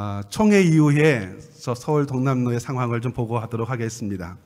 아, 총회 이후에 서울 동남로의 상황을 좀 보고하도록 하겠습니다.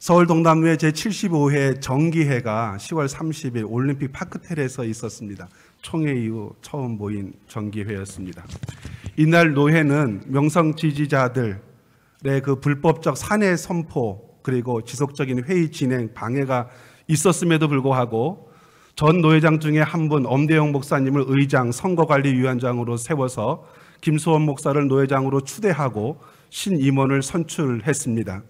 서울 동남로의 제75회 정기회가 10월 30일 올림픽 파크텔에서 있었습니다. 총회 이후 처음 모인 정기회였습니다. 이날 노회는 명성 지지자들의 그 불법적 사내 선포 그리고 지속적인 회의 진행 방해가 있었음에도 불구하고 전 노회장 중에 한 분 엄대영 목사님을 의장 선거관리위원장으로 세워서 김수원 목사를 노회장으로 추대하고 신임원을 선출했습니다.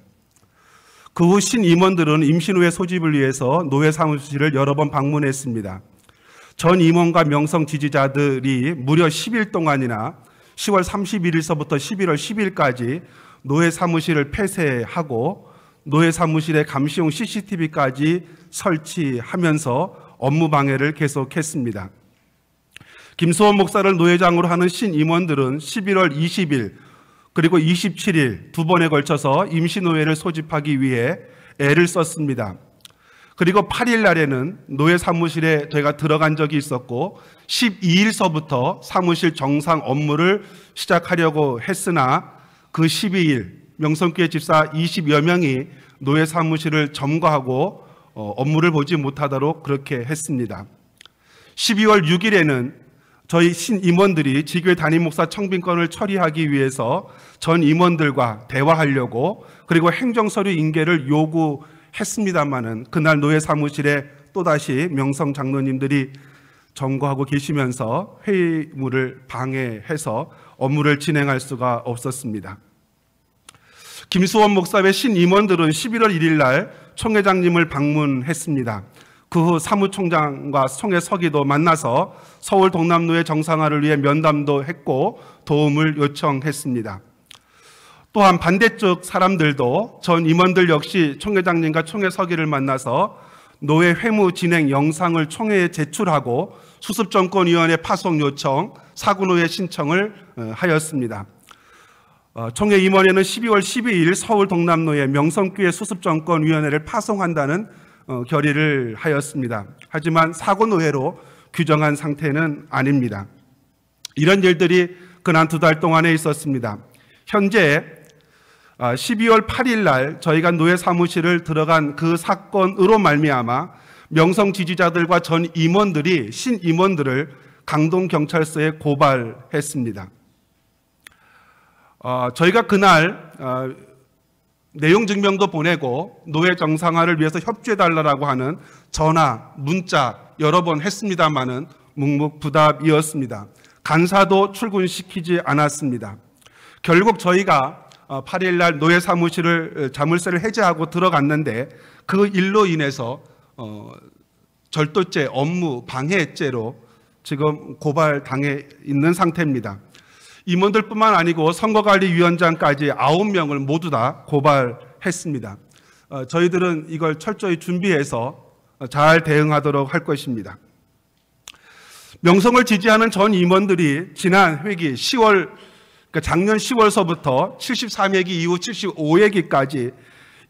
그 후 신임원들은 임신후의 소집을 위해서 노회 사무실을 여러 번 방문했습니다. 전 임원과 명성 지지자들이 무려 10일 동안이나 10월 31일서부터 11월 10일까지 노회 사무실을 폐쇄하고 노회 사무실에 감시용 CCTV까지 설치하면서 업무 방해를 계속했습니다. 김소원 목사를 노회장으로 하는 신임원들은 11월 20일 그리고 27일 두 번에 걸쳐서 임시노회를 소집하기 위해 애를 썼습니다. 그리고 8일 날에는 노회 사무실에 저희가 들어간 적이 있었고 12일서부터 사무실 정상 업무를 시작하려고 했으나 그 12일 명성교회 집사 20여 명이 노회 사무실을 점거하고 어, 업무를 보지 못하도록 그렇게 했습니다. 12월 6일에는 저희 신 임원들이 지교회 담임 목사 청빙권을 처리하기 위해서 전 임원들과 대화하려고 그리고 행정 서류 인계를 요구했습니다마는 그날 노예 사무실에 또다시 명성 장로님들이 점거하고 계시면서 회의물을 방해해서 업무를 진행할 수가 없었습니다. 김수원 목사의 신임원들은 11월 1일 날 총회장님을 방문했습니다. 그후 사무총장과 총회 서기도 만나서 서울 동남로의 정상화를 위해 면담도 했고 도움을 요청했습니다. 또한 반대쪽 사람들도 전 임원들 역시 총회장님과 총회 서기를 만나서 노예 회무 진행 영상을 총회에 제출하고 수습정권위원회 파송 요청, 사군호의 신청을 어, 하였습니다. 어, 총회 임원회는 12월 12일 서울 동남로에 명성교회 수습정권위원회를 파송한다는 어, 결의를 하였습니다. 하지만 사고노예로 규정한 상태는 아닙니다. 이런 일들이 그난 두 달 동안에 있었습니다. 현재 12월 아, 8일 날 저희가 노예 사무실을 들어간 그 사건으로 말미암아 명성 지지자들과 전 임원들이 신 임원들을 강동 경찰서에 고발했습니다. 어, 저희가 그날 어, 내용 증명도 보내고 노예 정상화를 위해서 협조해 달라고 하는 전화, 문자 여러 번 했습니다마는 묵묵부답이었습니다. 간사도 출근시키지 않았습니다. 결국 저희가 8일 어, 날 노예 사무실을 어, 자물쇠를 해제하고 들어갔는데 그 일로 인해서 어, 절도죄 업무 방해죄로 지금 고발당해 있는 상태입니다. 임원들뿐만 아니고 선거관리위원장까지 아홉 명을 모두 다 고발했습니다. 어, 저희들은 이걸 철저히 준비해서 잘 대응하도록 할 것입니다. 명성을 지지하는 전 임원들이 지난 회기 10월, 그러니까 작년 10월서부터 73회기 이후 75회기까지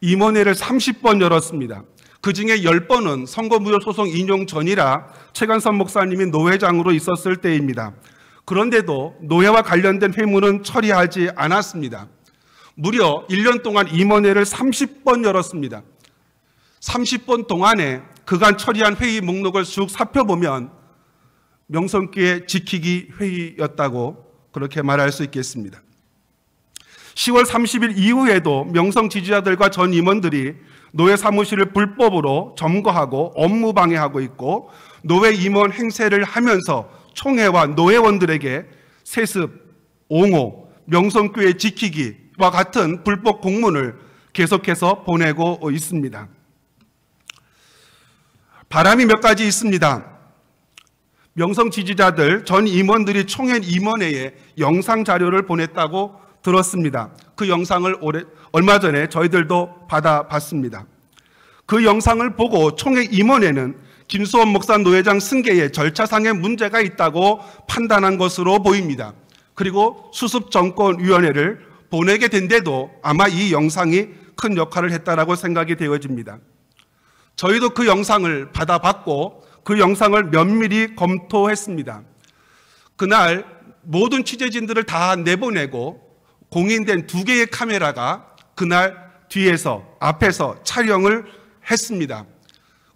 임원회를 30번 열었습니다. 그 중에 10번은 선거무효 소송 인용 전이라 최간선 목사님이 노회장으로 있었을 때입니다. 그런데도 노예와 관련된 회문은 처리하지 않았습니다. 무려 1년 동안 임원회를 30번 열었습니다. 30번 동안에 그간 처리한 회의 목록을 쭉 살펴보면 명성기의 지키기 회의였다고 그렇게 말할 수 있겠습니다. 10월 30일 이후에도 명성 지지자들과 전 임원들이 노예 사무실을 불법으로 점거하고 업무 방해하고 있고 노예 임원 행세를 하면서 총회와 노회원들에게 세습, 옹호, 명성교회 지키기와 같은 불법 공문을 계속해서 보내고 있습니다. 바람이 몇 가지 있습니다. 명성 지지자들 전 임원들이 총회 임원회에 영상 자료를 보냈다고 들었습니다. 그 영상을 오래, 얼마 전에 저희들도 받아봤습니다. 그 영상을 보고 총회 임원회는 김수원 목사 노회장 승계에 절차상의 문제가 있다고 판단한 것으로 보입니다. 그리고 수습정권위원회를 보내게 된데도 아마 이 영상이 큰 역할을 했다라고 생각이 되어집니다. 저희도 그 영상을 받아봤고 그 영상을 면밀히 검토했습니다. 그날 모든 취재진들을 다 내보내고 공인된 두 개의 카메라가 그날 뒤에서 앞에서 촬영을 했습니다.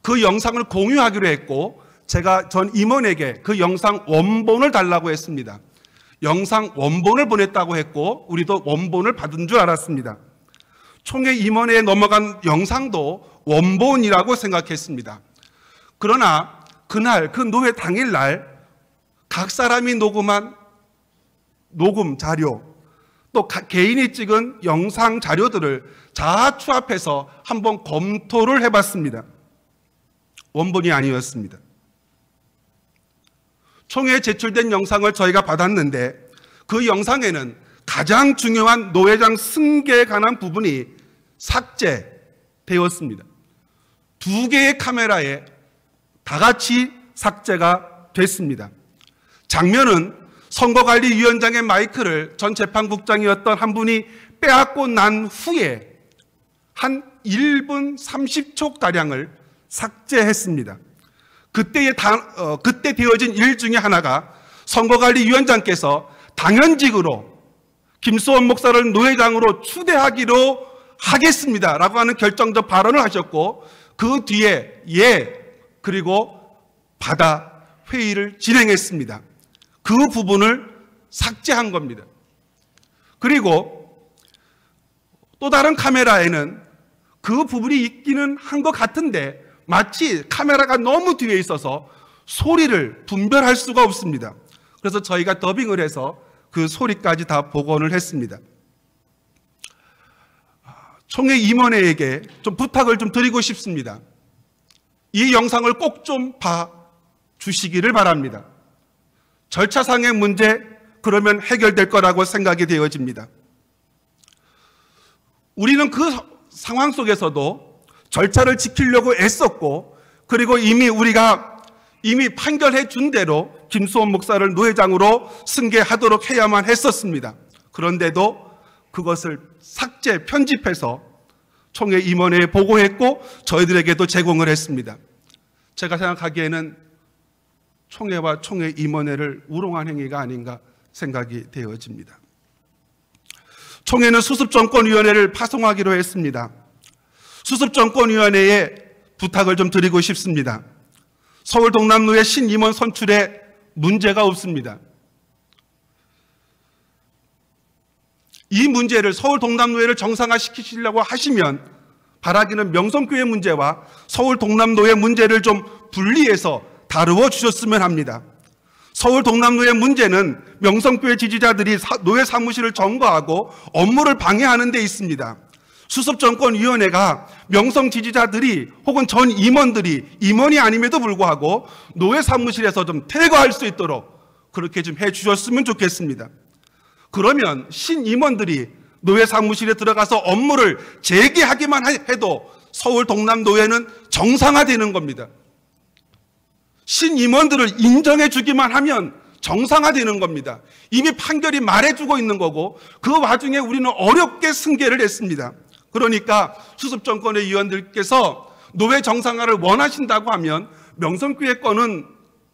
그 영상을 공유하기로 했고 제가 전 임원에게 그 영상 원본을 달라고 했습니다. 영상 원본을 보냈다고 했고 우리도 원본을 받은 줄 알았습니다. 총회 임원에 넘어간 영상도 원본이라고 생각했습니다. 그러나 그날 그 노회 당일날 각 사람이 녹음한 녹음 자료 또 개인이 찍은 영상 자료들을 자아추 앞에서 한번 검토를 해봤습니다. 원본이 아니었습니다. 총에 제출된 영상을 저희가 받았는데 그 영상에는 가장 중요한 노회장 승계에 관한 부분이 삭제되었습니다. 두 개의 카메라에 다 같이 삭제가 됐습니다. 장면은 선거관리위원장의 마이크를 전 재판국장이었던 한 분이 빼앗고 난 후에 한 1분 30초가량을 삭제했습니다. 그때에 다, 어, 그때 되어진 일 중에 하나가 선거관리위원장께서 당연직으로 김수원 목사를 노회장으로 추대하기로 하겠습니다라고 하는 결정적 발언을 하셨고 그 뒤에 예 그리고 받아 회의를 진행했습니다. 그 부분을 삭제한 겁니다. 그리고 또 다른 카메라에는 그 부분이 있기는 한 것 같은데 마치 카메라가 너무 뒤에 있어서 소리를 분별할 수가 없습니다. 그래서 저희가 더빙을 해서 그 소리까지 다 복원을 했습니다. 총회 임원에게좀 부탁을 좀 드리고 싶습니다. 이 영상을 꼭 좀 봐 주시기를 바랍니다. 절차상의 문제 그러면 해결될 거라고 생각이 되어집니다. 우리는 그 상황 속에서도 절차를 지키려고 애썼고 그리고 이미 우리가 이미 판결해 준 대로 김수원 목사를 노회장으로 승계하도록 해야만 했었습니다. 그런데도 그것을 삭제 편집해서 총회 임원회에 보고했고 저희들에게도 제공을 했습니다. 제가 생각하기에는 총회와 총회 임원회를 우롱한 행위가 아닌가 생각이 되어집니다. 총회는 수습정권위원회를 파송하기로 했습니다. 수습정권위원회에 부탁을 좀 드리고 싶습니다. 서울 동남로의 신임원 선출에 문제가 없습니다. 이 문제를 서울 동남로회를 정상화시키시려고 하시면 바라기는 명성교회 문제와 서울 동남로의 문제를 좀 분리해서 다루어 주셨으면 합니다. 서울 동남로의 문제는 명성교회 지지자들이 노예 사무실을 점거하고 업무를 방해하는 데 있습니다. 수습정권위원회가 명성 지지자들이 혹은 전 임원들이 임원이 아님에도 불구하고 노예 사무실에서 좀 퇴거할 수 있도록 그렇게 좀 해주셨으면 좋겠습니다. 그러면 신임원들이 노예 사무실에 들어가서 업무를 재개하기만 해도 서울 동남 노예는 정상화되는 겁니다. 신임원들을 인정해 주기만 하면 정상화되는 겁니다. 이미 판결이 말해주고 있는 거고 그 와중에 우리는 어렵게 승계를 했습니다. 그러니까 수습 정권의 위원들께서 노예 정상화를 원하신다고 하면 명성교회 권은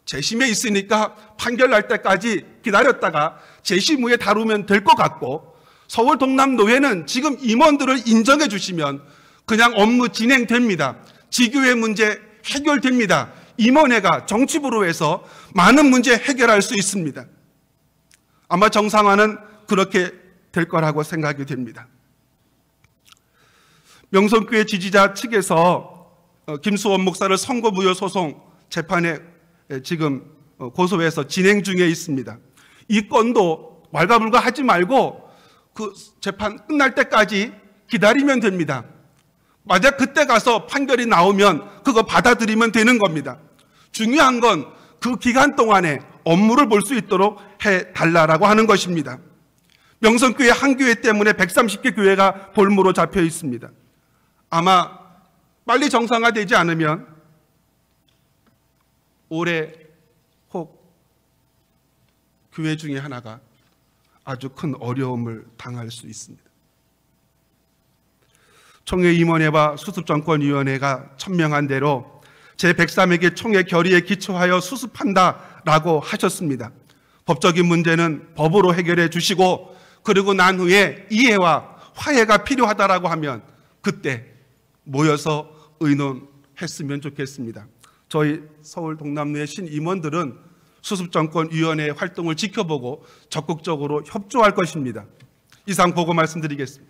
재심에 있으니까 판결 날 때까지 기다렸다가 재심 후에 다루면 될 것 같고 서울 동남 노회는 지금 임원들을 인정해 주시면 그냥 업무 진행됩니다. 직위의 문제 해결됩니다. 임원회가 정치부로 해서 많은 문제 해결할 수 있습니다. 아마 정상화는 그렇게 될 거라고 생각이 됩니다. 명성교회 지지자 측에서 어, 김수원 목사를 선거무효 소송 재판에 지금 어, 고소해서 진행 중에 있습니다. 이 건도 왈가불가 하지 말고 그 재판 끝날 때까지 기다리면 됩니다. 만약 그때 가서 판결이 나오면 그거 받아들이면 되는 겁니다. 중요한 건 그 기간 동안에 업무를 볼 수 있도록 해달라고 하는 것입니다. 명성교회 한 교회 때문에 130개 교회가 볼모로 잡혀 있습니다. 아마 빨리 정상화되지 않으면 올해 혹 교회 중에 하나가 아주 큰 어려움을 당할 수 있습니다. 총회 임원회와 수습정권위원회가 천명한 대로 제103회기 총회 결의에 기초하여 수습한다라고 하셨습니다. 법적인 문제는 법으로 해결해 주시고 그리고 난 후에 이해와 화해가 필요하다라고 하면 그때 모여서 의논했으면 좋겠습니다. 저희 서울 동남로의 신임원들은 수습정권위원회 활동을 지켜보고 적극적으로 협조할 것입니다. 이상 보고 말씀드리겠습니다.